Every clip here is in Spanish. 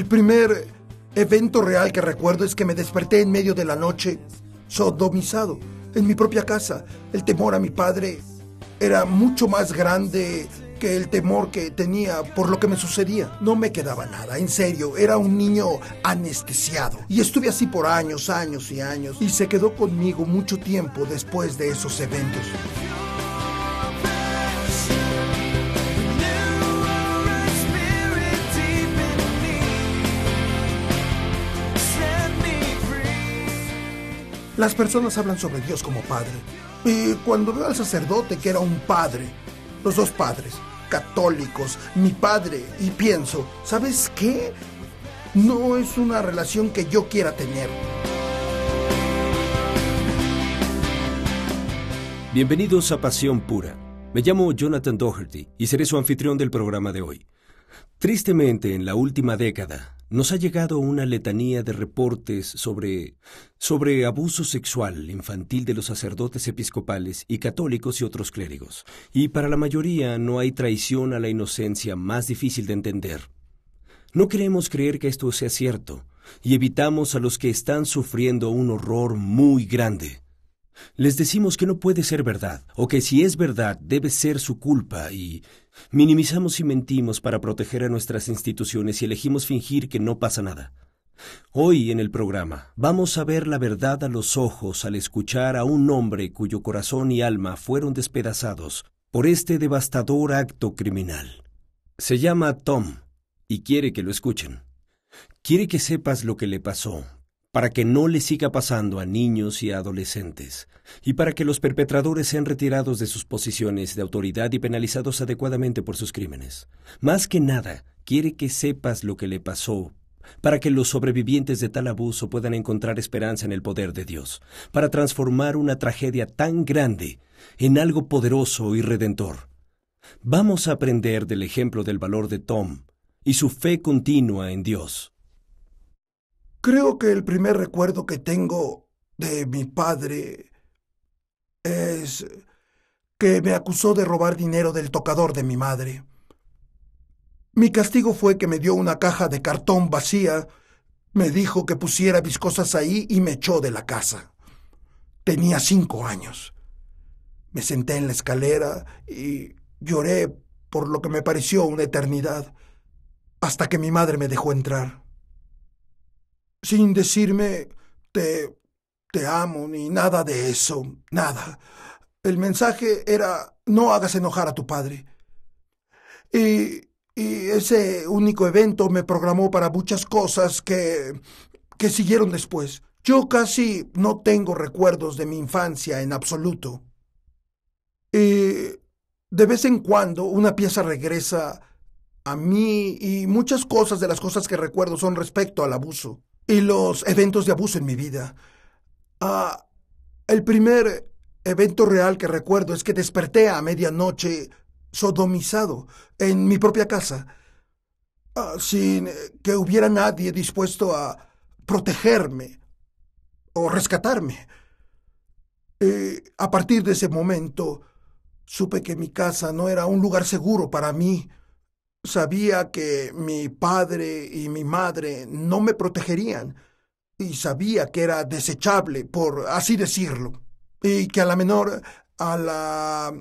El primer evento real que recuerdo es que me desperté en medio de la noche, sodomizado, en mi propia casa. El temor a mi padre era mucho más grande que el temor que tenía por lo que me sucedía. No me quedaba nada, en serio, era un niño anestesiado. Y estuve así por años, años y años, y se quedó conmigo mucho tiempo después de esos eventos. Las personas hablan sobre Dios como Padre. Y cuando veo al sacerdote que era un padre, los dos padres, católicos, mi padre, y pienso, ¿sabes qué? No es una relación que yo quiera tener. Bienvenidos a Pasión Pura. Me llamo Jonathan Doherty y seré su anfitrión del programa de hoy. Tristemente, en la última década, nos ha llegado una letanía de reportes sobre, sobre abuso sexual infantil de los sacerdotes episcopales y católicos y otros clérigos, y para la mayoría no hay traición a la inocencia más difícil de entender. No queremos creer que esto sea cierto, y evitamos a los que están sufriendo un horror muy grande. Les decimos que no puede ser verdad, o que si es verdad debe ser su culpa, y minimizamos y mentimos para proteger a nuestras instituciones y elegimos fingir que no pasa nada. Hoy en el programa vamos a ver la verdad a los ojos al escuchar a un hombre cuyo corazón y alma fueron despedazados por este devastador acto criminal. Se llama Tom y quiere que lo escuchen. Quiere que sepas lo que le pasó, para que no le siga pasando a niños y adolescentes, y para que los perpetradores sean retirados de sus posiciones de autoridad y penalizados adecuadamente por sus crímenes. Más que nada, quiere que sepas lo que le pasó para que los sobrevivientes de tal abuso puedan encontrar esperanza en el poder de Dios, para transformar una tragedia tan grande en algo poderoso y redentor. Vamos a aprender del ejemplo del valor de Tom y su fe continua en Dios. Creo que el primer recuerdo que tengo de mi padre es que me acusó de robar dinero del tocador de mi madre. Mi castigo fue que me dio una caja de cartón vacía, me dijo que pusiera mis cosas ahí y me echó de la casa. Tenía cinco años. Me senté en la escalera y lloré por lo que me pareció una eternidad, hasta que mi madre me dejó entrar sin decirme te, te amo ni nada de eso, nada. El mensaje era no hagas enojar a tu padre. Y, y ese único evento me programó para muchas cosas que, que siguieron después. Yo casi no tengo recuerdos de mi infancia en absoluto. Y de vez en cuando una pieza regresa a mí y muchas cosas de las cosas que recuerdo son respecto al abuso y los eventos de abuso en mi vida. Ah, el primer evento real que recuerdo es que desperté a medianoche sodomizado en mi propia casa, ah, sin que hubiera nadie dispuesto a protegerme o rescatarme. Y a partir de ese momento, supe que mi casa no era un lugar seguro para mí Sabía que mi padre y mi madre no me protegerían y sabía que era desechable, por así decirlo, y que a la menor a la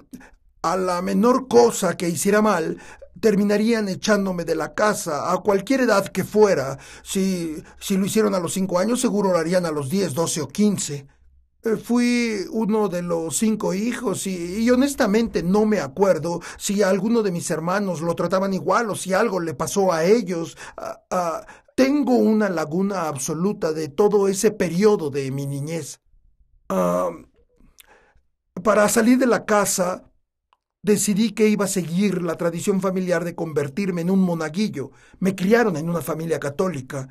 a la menor cosa que hiciera mal terminarían echándome de la casa a cualquier edad que fuera. Si si lo hicieron a los cinco años, seguro lo harían a los diez, doce o quince. Eh, fui uno de los cinco hijos y, honestamente no me acuerdo si alguno de mis hermanos lo trataban igual o si algo le pasó a ellos. Ah, ah, tengo una laguna absoluta de todo ese periodo de mi niñez. para salir de la casa, decidí que iba a seguir la tradición familiar de convertirme en un monaguillo. Me criaron en una familia católica.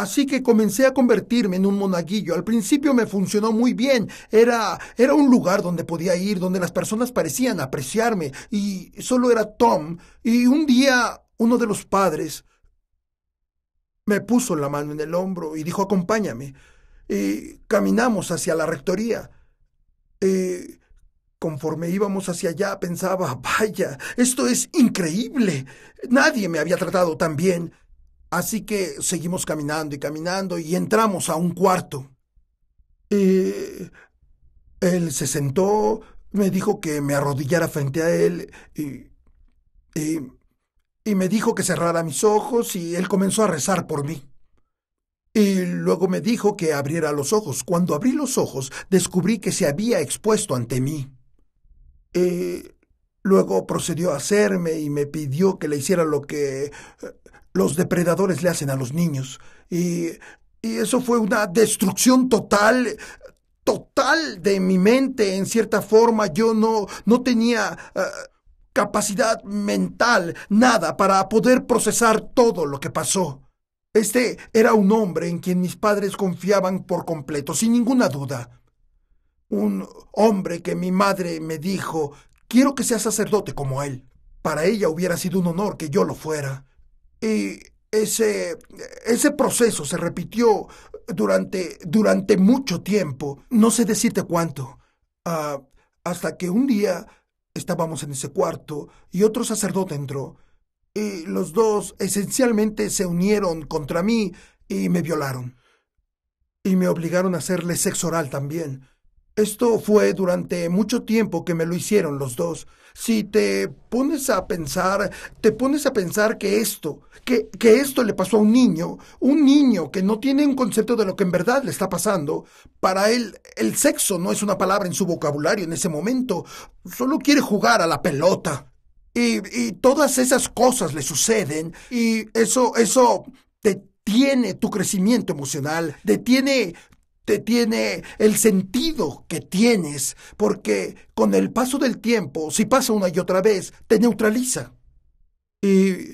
Así que comencé a convertirme en un monaguillo. Al principio me funcionó muy bien. Era, era un lugar donde podía ir, donde las personas parecían apreciarme. Y solo era Tom. Y un día uno de los padres me puso la mano en el hombro y dijo, acompáñame. Y caminamos hacia la rectoría. conforme íbamos hacia allá pensaba, vaya, esto es increíble. Nadie me había tratado tan bien. Así que seguimos caminando y caminando y entramos a un cuarto. Y él se sentó, me dijo que me arrodillara frente a él y, me dijo que cerrara mis ojos y él comenzó a rezar por mí. Y luego me dijo que abriera los ojos. Cuando abrí los ojos, descubrí que se había expuesto ante mí. Eh, Luego procedió a hacerme y me pidió que le hiciera lo que eh, los depredadores le hacen a los niños. Y, y eso fue una destrucción total, total de mi mente. En cierta forma, yo no, no tenía... Eh, capacidad mental, nada, para poder procesar todo lo que pasó. Este era un hombre en quien mis padres confiaban por completo, sin ninguna duda. Un hombre que mi madre me dijo Quiero que sea sacerdote como él. Para ella hubiera sido un honor que yo lo fuera. Y ese, ese proceso se repitió durante, durante mucho tiempo, no sé decirte cuánto, ah, hasta que un día estábamos en ese cuarto y otro sacerdote entró, y los dos esencialmente se unieron contra mí y me violaron. Y me obligaron a hacerle sexo oral también. Esto fue durante mucho tiempo que me lo hicieron los dos. Si te pones a pensar, te pones a pensar que esto, que, esto le pasó a un niño, un niño que no tiene un concepto de lo que en verdad le está pasando, para él el sexo no es una palabra en su vocabulario en ese momento, solo quiere jugar a la pelota. Y, y todas esas cosas le suceden y eso, eso te detiene tu crecimiento emocional, detiene te tiene el sentido que tienes, porque con el paso del tiempo, si pasa una y otra vez, te neutraliza. Y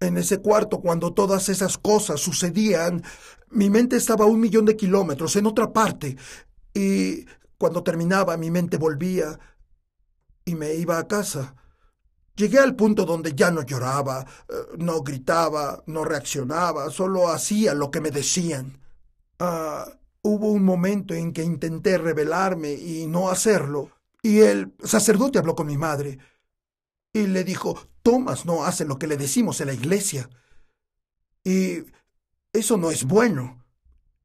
en ese cuarto, cuando todas esas cosas sucedían, mi mente estaba a un millón de kilómetros en otra parte, y cuando terminaba mi mente volvía y me iba a casa. Llegué al punto donde ya no lloraba, eh, no gritaba, no reaccionaba, solo hacía lo que me decían. Ah, Hubo un momento en que intenté rebelarme y no hacerlo, y el sacerdote habló con mi madre y le dijo, Tomás no hace lo que le decimos en la iglesia. Y eso no es bueno.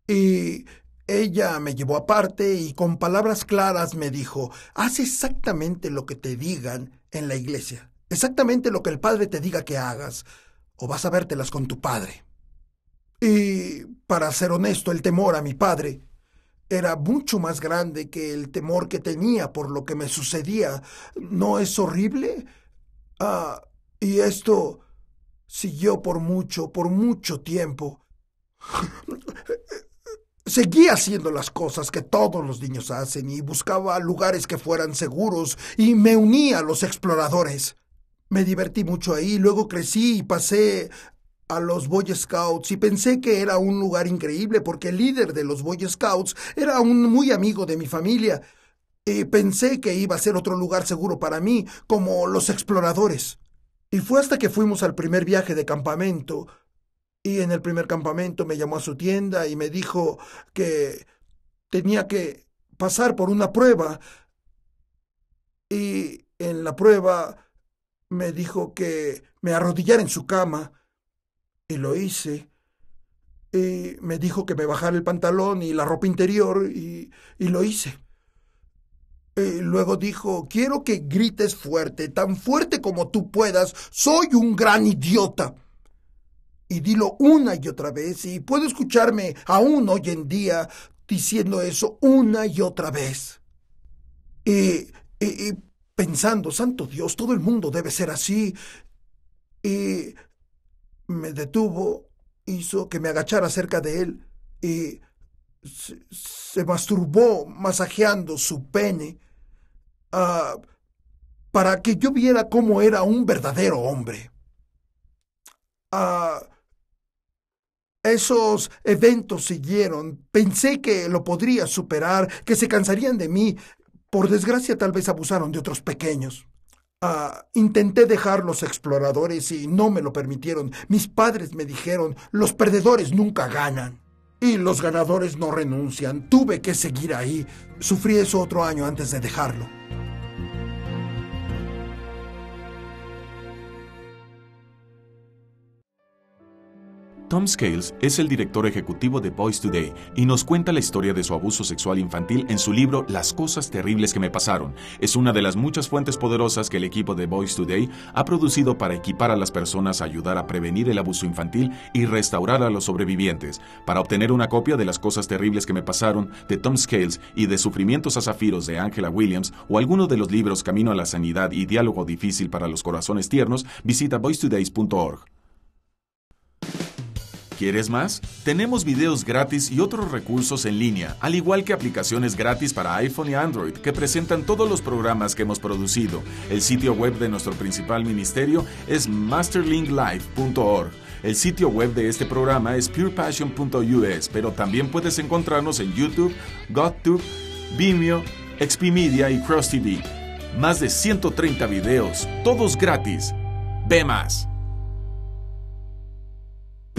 Y ella me llevó aparte y con palabras claras me dijo, haz exactamente lo que te digan en la iglesia, exactamente lo que el padre te diga que hagas, o vas a vértelas con tu padre. Y, para ser honesto, el temor a mi padre era mucho más grande que el temor que tenía por lo que me sucedía. ¿No es horrible? Ah, y esto siguió por mucho, por mucho tiempo. Seguí haciendo las cosas que todos los niños hacen y buscaba lugares que fueran seguros y me unía a los exploradores. Me divertí mucho ahí, luego crecí y pasé a los Boy Scouts y pensé que era un lugar increíble porque el líder de los Boy Scouts era un muy amigo de mi familia. Y pensé que iba a ser otro lugar seguro para mí, como los exploradores. Y fue hasta que fuimos al primer viaje de campamento. Y en el primer campamento me llamó a su tienda y me dijo que tenía que pasar por una prueba. Y en la prueba me dijo que me arrodillara en su cama y lo hice. me dijo que me bajara el pantalón y la ropa interior y, y lo hice. Y luego dijo, quiero que grites fuerte, tan fuerte como tú puedas, soy un gran idiota. Y dilo una y otra vez, y puedo escucharme aún hoy en día diciendo eso una y otra vez. y pensando, santo Dios, todo el mundo debe ser así. Y me detuvo, hizo que me agachara cerca de él y se, masturbó masajeando su pene ah, para que yo viera cómo era un verdadero hombre. Ah, esos eventos siguieron. Pensé que lo podría superar, que se cansarían de mí. Por desgracia tal vez abusaron de otros pequeños. Ah, intenté dejar los exploradores y no me lo permitieron. Mis padres me dijeron, los perdedores nunca ganan. Y los ganadores no renuncian. Tuve que seguir ahí. Sufrí eso otro año antes de dejarlo. Tom Scales es el director ejecutivo de Boys Today y nos cuenta la historia de su abuso sexual infantil en su libro Las cosas terribles que me pasaron. Es una de las muchas fuentes poderosas que el equipo de Boys Today ha producido para equipar a las personas a ayudar a prevenir el abuso infantil y restaurar a los sobrevivientes. Para obtener una copia de Las cosas terribles que me pasaron de Tom Scales y de Sufrimientos a Zafiros de Angela Williams o alguno de los libros Camino a la Sanidad y Diálogo Difícil para los Corazones Tiernos, visita voicetodays.org. ¿Quieres más? Tenemos videos gratis y otros recursos en línea, al igual que aplicaciones gratis para iPhone y Android que presentan todos los programas que hemos producido. El sitio web de nuestro principal ministerio es masterlinklive.org. El sitio web de este programa es purepassion.us, pero también puedes encontrarnos en YouTube, GotTube, Vimeo, Media y CrossTV. Más de 130 videos, todos gratis. Ve más.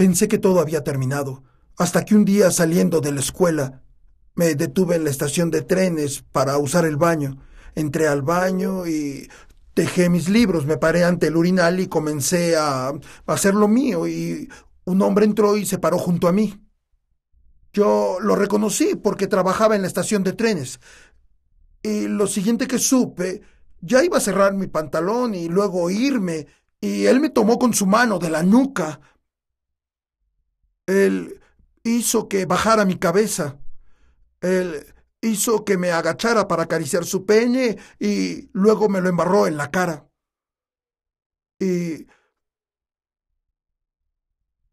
Pensé que todo había terminado, hasta que un día saliendo de la escuela, me detuve en la estación de trenes para usar el baño. Entré al baño y dejé mis libros, me paré ante el urinal y comencé a hacer lo mío y un hombre entró y se paró junto a mí. Yo lo reconocí porque trabajaba en la estación de trenes. Y lo siguiente que supe, ya iba a cerrar mi pantalón y luego irme, y él me tomó con su mano de la nuca él hizo que bajara mi cabeza. Él hizo que me agachara para acariciar su peñe y luego me lo embarró en la cara. Y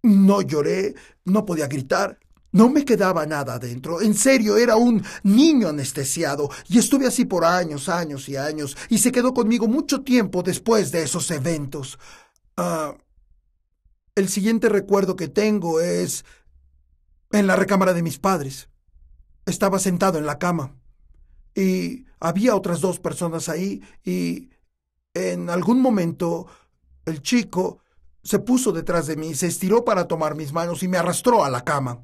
no lloré, no podía gritar, no me quedaba nada adentro. En serio, era un niño anestesiado y estuve así por años, años y años y se quedó conmigo mucho tiempo después de esos eventos. Ah... El siguiente recuerdo que tengo es en la recámara de mis padres. Estaba sentado en la cama y había otras dos personas ahí y en algún momento el chico se puso detrás de mí, se estiró para tomar mis manos y me arrastró a la cama.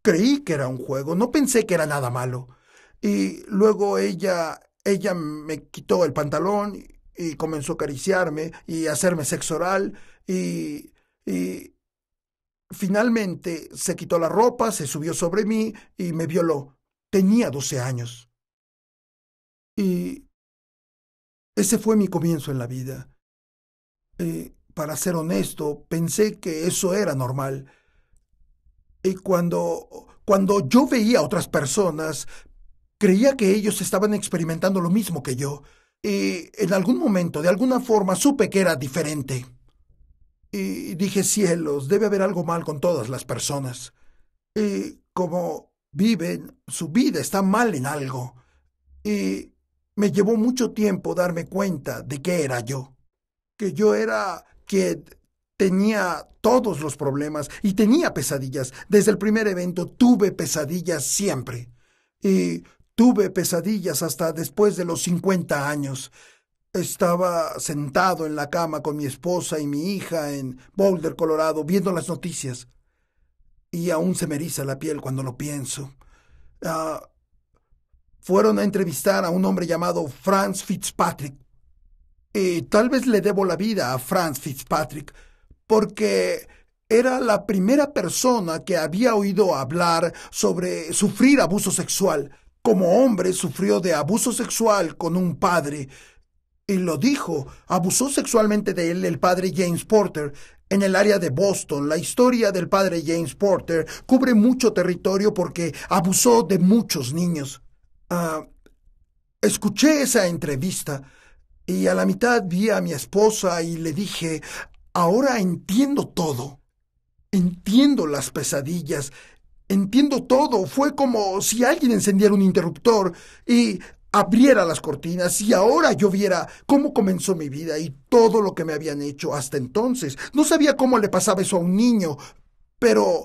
Creí que era un juego, no pensé que era nada malo. Y luego ella ella me quitó el pantalón y comenzó a acariciarme y hacerme sexo oral y y finalmente se quitó la ropa, se subió sobre mí y me violó. Tenía 12 años. Y ese fue mi comienzo en la vida. Y, eh, para ser honesto, pensé que eso era normal. Y cuando, cuando yo veía a otras personas, creía que ellos estaban experimentando lo mismo que yo. Y en algún momento, de alguna forma, supe que era diferente y dije, cielos, debe haber algo mal con todas las personas. Y como viven, su vida está mal en algo. Y me llevó mucho tiempo darme cuenta de qué era yo, que yo era quien tenía todos los problemas y tenía pesadillas. Desde el primer evento tuve pesadillas siempre. Y tuve pesadillas hasta después de los 50 años. Estaba sentado en la cama con mi esposa y mi hija en Boulder, Colorado, viendo las noticias. Y aún se me eriza la piel cuando lo pienso. Ah, fueron a entrevistar a un hombre llamado Franz Fitzpatrick. Y tal vez le debo la vida a Franz Fitzpatrick, porque era la primera persona que había oído hablar sobre sufrir abuso sexual. Como hombre sufrió de abuso sexual con un padre y lo dijo, abusó sexualmente de él el padre James Porter. En el área de Boston, la historia del padre James Porter cubre mucho territorio porque abusó de muchos niños. Ah, escuché esa entrevista y a la mitad vi a mi esposa y le dije, ahora entiendo todo. Entiendo las pesadillas. Entiendo todo. Fue como si alguien encendiera un interruptor y abriera las cortinas y ahora yo viera cómo comenzó mi vida y todo lo que me habían hecho hasta entonces. No sabía cómo le pasaba eso a un niño, pero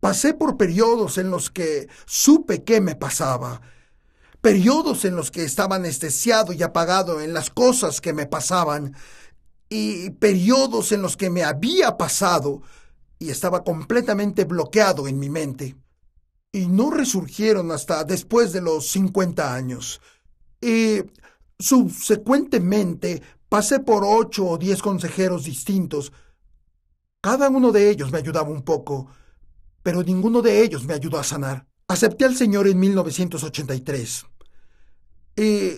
pasé por periodos en los que supe qué me pasaba. Periodos en los que estaba anestesiado y apagado en las cosas que me pasaban. Y periodos en los que me había pasado y estaba completamente bloqueado en mi mente y no resurgieron hasta después de los 50 años. Y subsecuentemente pasé por ocho o diez consejeros distintos. Cada uno de ellos me ayudaba un poco, pero ninguno de ellos me ayudó a sanar. Acepté al Señor en 1983. Y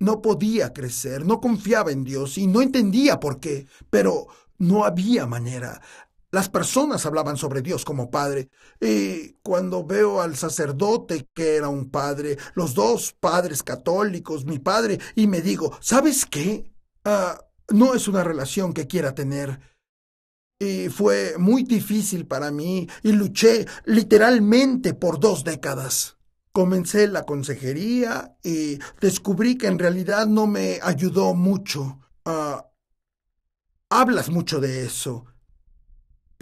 no podía crecer, no confiaba en Dios y no entendía por qué, pero no había manera. Las personas hablaban sobre Dios como padre. Y cuando veo al sacerdote que era un padre, los dos padres católicos, mi padre, y me digo, ¿sabes qué? Ah, no es una relación que quiera tener. Y fue muy difícil para mí y luché literalmente por dos décadas. Comencé la consejería y descubrí que en realidad no me ayudó mucho. Ah, hablas mucho de eso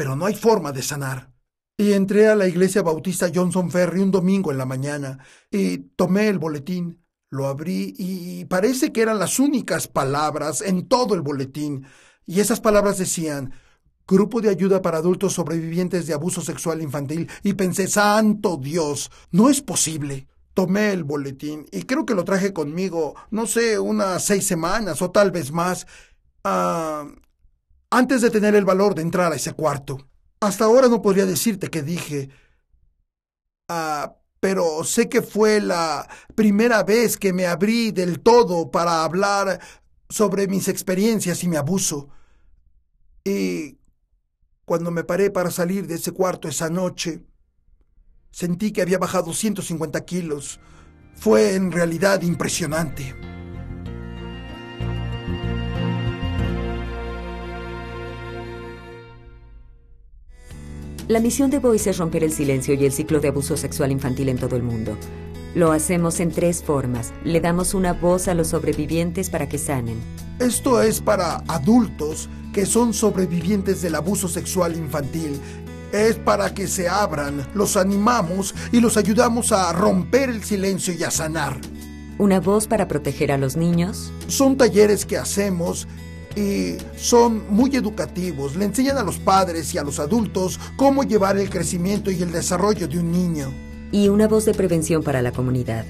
pero no hay forma de sanar. Y entré a la iglesia bautista Johnson Ferry un domingo en la mañana y tomé el boletín, lo abrí y parece que eran las únicas palabras en todo el boletín. Y esas palabras decían, Grupo de ayuda para adultos sobrevivientes de abuso sexual infantil. Y pensé, santo Dios, no es posible. Tomé el boletín y creo que lo traje conmigo, no sé, unas seis semanas o tal vez más. a... Ah, antes de tener el valor de entrar a ese cuarto. Hasta ahora no podría decirte qué dije. Ah, pero sé que fue la primera vez que me abrí del todo para hablar sobre mis experiencias y mi abuso. Y cuando me paré para salir de ese cuarto esa noche, sentí que había bajado 150 kilos. Fue en realidad impresionante. La misión de Voice es romper el silencio y el ciclo de abuso sexual infantil en todo el mundo. Lo hacemos en tres formas. Le damos una voz a los sobrevivientes para que sanen. Esto es para adultos que son sobrevivientes del abuso sexual infantil. Es para que se abran, los animamos y los ayudamos a romper el silencio y a sanar. Una voz para proteger a los niños. Son talleres que hacemos y eh, son muy educativos. Le enseñan a los padres y a los adultos cómo llevar el crecimiento y el desarrollo de un niño. Y una voz de prevención para la comunidad.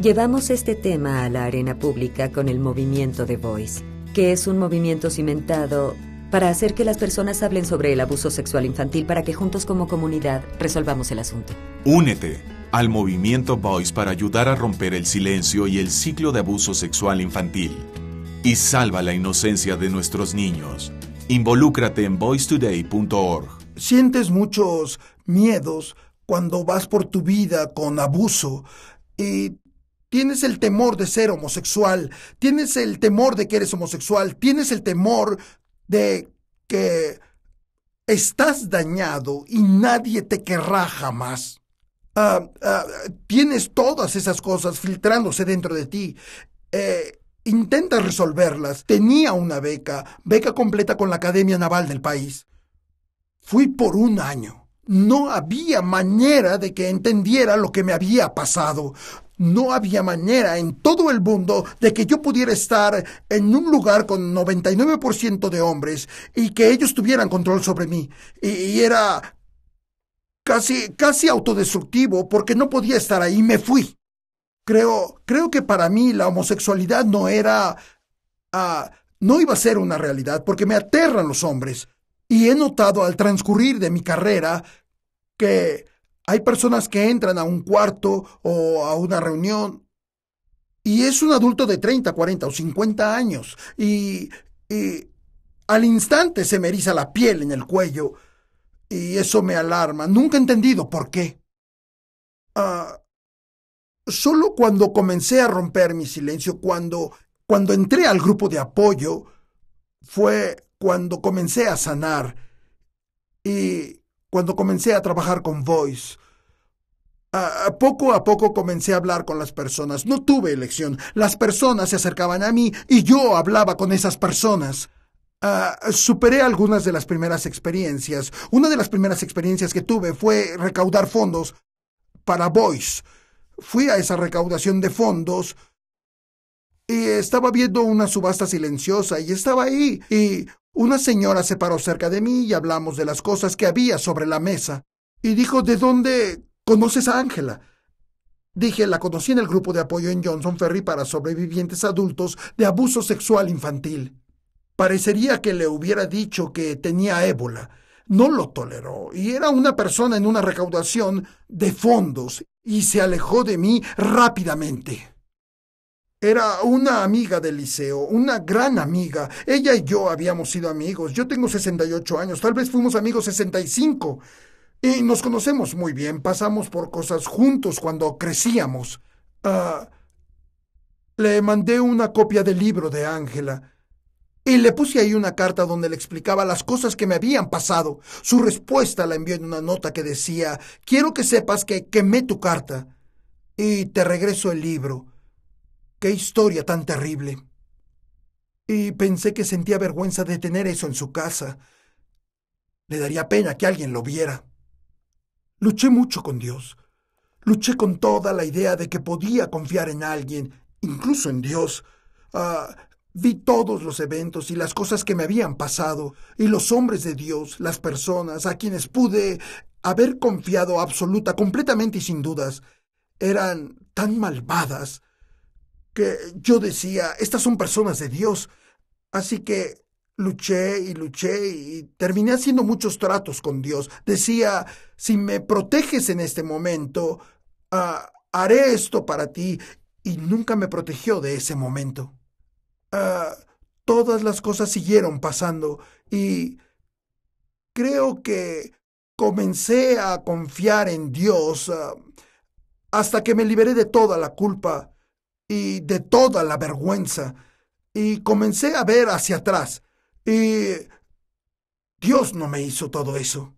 Llevamos este tema a la arena pública con el movimiento de Voice, que es un movimiento cimentado para hacer que las personas hablen sobre el abuso sexual infantil para que juntos como comunidad resolvamos el asunto. Únete al movimiento Voice para ayudar a romper el silencio y el ciclo de abuso sexual infantil y salva la inocencia de nuestros niños. Involúcrate en voicetoday.org. Sientes muchos miedos cuando vas por tu vida con abuso y Tienes el temor de ser homosexual, tienes el temor de que eres homosexual, tienes el temor de que estás dañado y nadie te querrá jamás. Ah, ah, tienes todas esas cosas filtrándose dentro de ti. Eh, Intenta resolverlas. Tenía una beca, beca completa con la Academia Naval del país. Fui por un año. No había manera de que entendiera lo que me había pasado. No había manera en todo el mundo de que yo pudiera estar en un lugar con 99% de hombres y que ellos tuvieran control sobre mí. Y, era casi, casi autodestructivo porque no podía estar ahí. Me fui. Creo, creo que para mí la homosexualidad no era, ah, no iba a ser una realidad porque me aterran los hombres. Y he notado al transcurrir de mi carrera que hay personas que entran a un cuarto o a una reunión y es un adulto de 30, 40 o 50 años y, y al instante se me eriza la piel en el cuello y eso me alarma. Nunca he entendido por qué. Ah, solo cuando comencé a romper mi silencio, cuando, cuando entré al grupo de apoyo, fue cuando comencé a sanar y cuando comencé a trabajar con Voice. poco a poco comencé a hablar con las personas. No tuve elección. Las personas se acercaban a mí y yo hablaba con esas personas. Ah, superé algunas de las primeras experiencias. Una de las primeras experiencias que tuve fue recaudar fondos para Voice. Fui a esa recaudación de fondos. Y estaba viendo una subasta silenciosa y estaba ahí. Y una señora se paró cerca de mí y hablamos de las cosas que había sobre la mesa. Y dijo, ¿de dónde conoces a Ángela? Dije, la conocí en el grupo de apoyo en Johnson Ferry para sobrevivientes adultos de abuso sexual infantil. Parecería que le hubiera dicho que tenía ébola no lo toleró y era una persona en una recaudación de fondos y se alejó de mí rápidamente. Era una amiga del liceo, una gran amiga. Ella y yo habíamos sido amigos. Yo tengo 68 años, tal vez fuimos amigos 65. Y nos conocemos muy bien, pasamos por cosas juntos cuando crecíamos. Ah, le mandé una copia del libro de Ángela. Y le puse ahí una carta donde le explicaba las cosas que me habían pasado. Su respuesta la envió en una nota que decía, quiero que sepas que quemé tu carta y te regreso el libro. Qué historia tan terrible. Y pensé que sentía vergüenza de tener eso en su casa. Le daría pena que alguien lo viera. Luché mucho con Dios. Luché con toda la idea de que podía confiar en alguien, incluso en Dios. Ah, Vi todos los eventos y las cosas que me habían pasado, y los hombres de Dios, las personas a quienes pude haber confiado absoluta, completamente y sin dudas, eran tan malvadas que yo decía, estas son personas de Dios. Así que luché y luché y terminé haciendo muchos tratos con Dios. Decía, si me proteges en este momento, ah, haré esto para ti. Y nunca me protegió de ese momento. Ah, todas las cosas siguieron pasando y creo que comencé a confiar en Dios ah, hasta que me liberé de toda la culpa y de toda la vergüenza y comencé a ver hacia atrás y Dios no me hizo todo eso.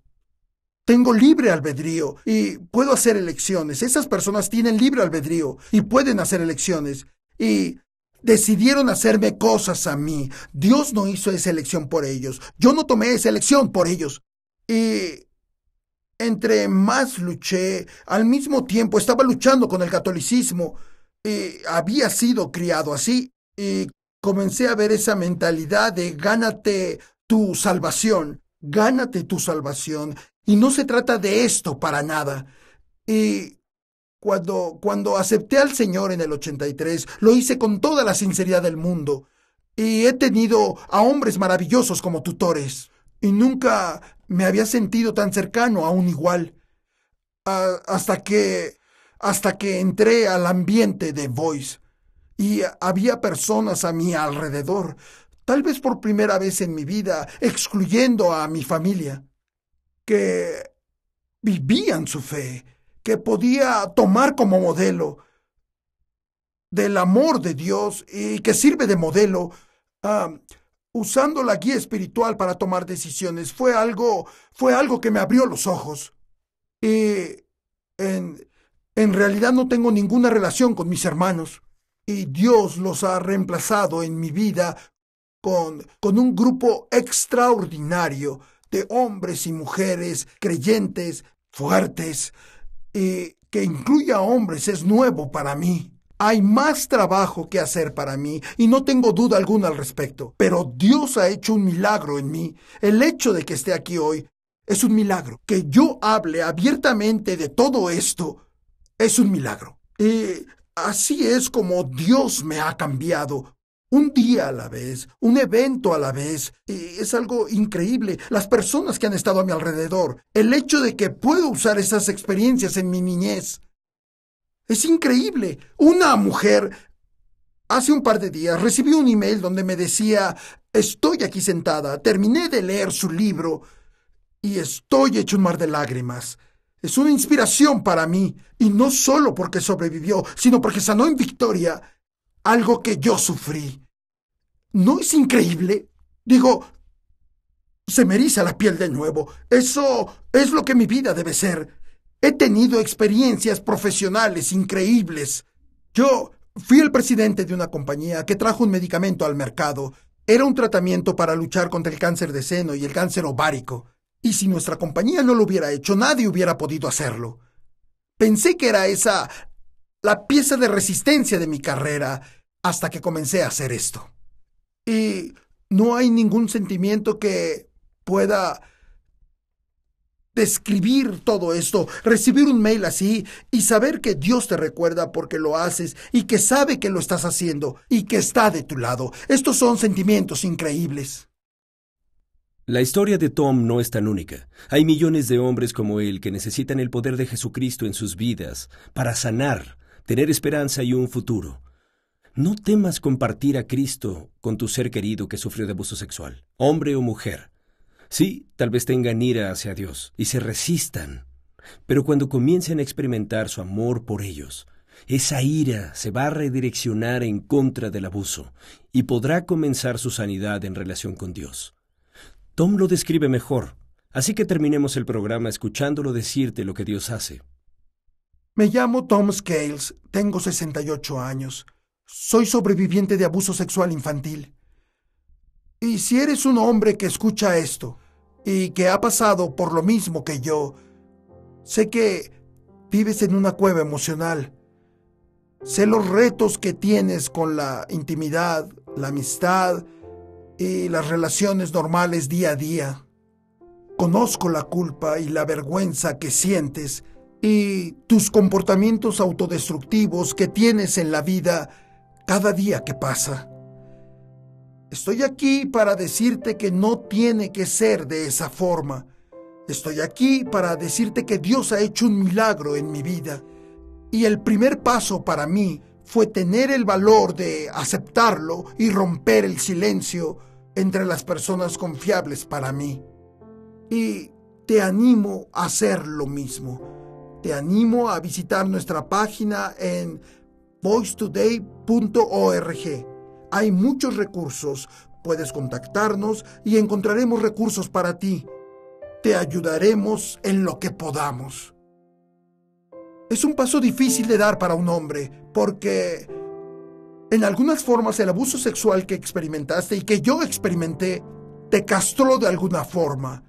Tengo libre albedrío y puedo hacer elecciones. Esas personas tienen libre albedrío y pueden hacer elecciones. Y Decidieron hacerme cosas a mí. Dios no hizo esa elección por ellos. Yo no tomé esa elección por ellos. Y entre más luché, al mismo tiempo estaba luchando con el catolicismo. Y había sido criado así y comencé a ver esa mentalidad de gánate tu salvación, gánate tu salvación. Y no se trata de esto para nada. Y cuando, cuando acepté al Señor en el 83, lo hice con toda la sinceridad del mundo. Y he tenido a hombres maravillosos como tutores. Y nunca me había sentido tan cercano a un igual. Ah, hasta que. hasta que entré al ambiente de Voice. Y había personas a mi alrededor, tal vez por primera vez en mi vida, excluyendo a mi familia, que vivían su fe que podía tomar como modelo del amor de Dios y que sirve de modelo, usando la guía espiritual para tomar decisiones. Fue algo, fue algo que me abrió los ojos. Y en, en realidad no tengo ninguna relación con mis hermanos. Y Dios los ha reemplazado en mi vida con, con un grupo extraordinario de hombres y mujeres creyentes, fuertes, que incluya hombres es nuevo para mí. Hay más trabajo que hacer para mí y no tengo duda alguna al respecto, pero Dios ha hecho un milagro en mí. El hecho de que esté aquí hoy es un milagro. Que yo hable abiertamente de todo esto es un milagro. Y así es como Dios me ha cambiado un día a la vez, un evento a la vez. Y es algo increíble. Las personas que han estado a mi alrededor, el hecho de que puedo usar esas experiencias en mi niñez. Es increíble. Una mujer, hace un par de días, recibí un email donde me decía, estoy aquí sentada, terminé de leer su libro y estoy hecho un mar de lágrimas. Es una inspiración para mí, y no solo porque sobrevivió, sino porque sanó en victoria algo que yo sufrí. ¿No es increíble? Digo, se me eriza la piel de nuevo. Eso es lo que mi vida debe ser. He tenido experiencias profesionales increíbles. Yo fui el presidente de una compañía que trajo un medicamento al mercado. Era un tratamiento para luchar contra el cáncer de seno y el cáncer ovárico. Y si nuestra compañía no lo hubiera hecho, nadie hubiera podido hacerlo. Pensé que era esa la pieza de resistencia de mi carrera hasta que comencé a hacer esto. Y no hay ningún sentimiento que pueda describir todo esto, recibir un mail así y saber que Dios te recuerda porque lo haces y que sabe que lo estás haciendo y que está de tu lado. Estos son sentimientos increíbles. La historia de Tom no es tan única. Hay millones de hombres como él que necesitan el poder de Jesucristo en sus vidas para sanar, tener esperanza y un futuro. No temas compartir a Cristo con tu ser querido que sufrió de abuso sexual, hombre o mujer. Sí, tal vez tengan ira hacia Dios y se resistan, pero cuando comiencen a experimentar su amor por ellos, esa ira se va a redireccionar en contra del abuso y podrá comenzar su sanidad en relación con Dios. Tom lo describe mejor, así que terminemos el programa escuchándolo decirte lo que Dios hace. Me llamo Tom Scales, tengo 68 años. Soy sobreviviente de abuso sexual infantil. Y si eres un hombre que escucha esto y que ha pasado por lo mismo que yo, sé que vives en una cueva emocional. Sé los retos que tienes con la intimidad, la amistad y las relaciones normales día a día. Conozco la culpa y la vergüenza que sientes y tus comportamientos autodestructivos que tienes en la vida cada día que pasa. Estoy aquí para decirte que no tiene que ser de esa forma. Estoy aquí para decirte que Dios ha hecho un milagro en mi vida. Y el primer paso para mí fue tener el valor de aceptarlo y romper el silencio entre las personas confiables para mí. Y te animo a hacer lo mismo. Te animo a visitar nuestra página en voicetoday.org. Hay muchos recursos, puedes contactarnos y encontraremos recursos para ti. Te ayudaremos en lo que podamos. Es un paso difícil de dar para un hombre, porque en algunas formas el abuso sexual que experimentaste y que yo experimenté te castró de alguna forma.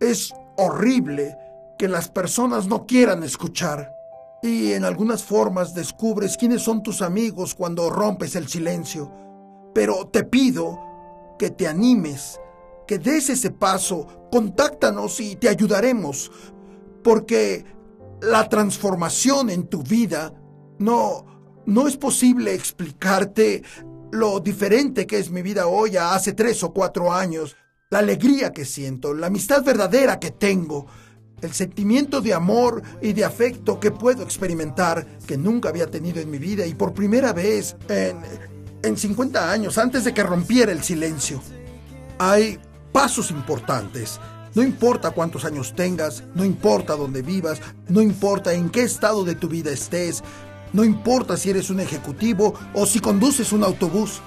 Es horrible, que las personas no quieran escuchar. Y en algunas formas descubres quiénes son tus amigos cuando rompes el silencio. Pero te pido que te animes, que des ese paso, contáctanos y te ayudaremos, porque la transformación en tu vida no no es posible explicarte lo diferente que es mi vida hoy a hace tres o cuatro años, la alegría que siento, la amistad verdadera que tengo, el sentimiento de amor y de afecto que puedo experimentar, que nunca había tenido en mi vida y por primera vez en, en 50 años, antes de que rompiera el silencio. Hay pasos importantes. No importa cuántos años tengas, no importa dónde vivas, no importa en qué estado de tu vida estés, no importa si eres un ejecutivo o si conduces un autobús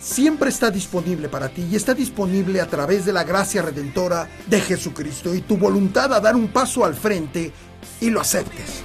siempre está disponible para ti y está disponible a través de la gracia redentora de Jesucristo y tu voluntad a dar un paso al frente y lo aceptes.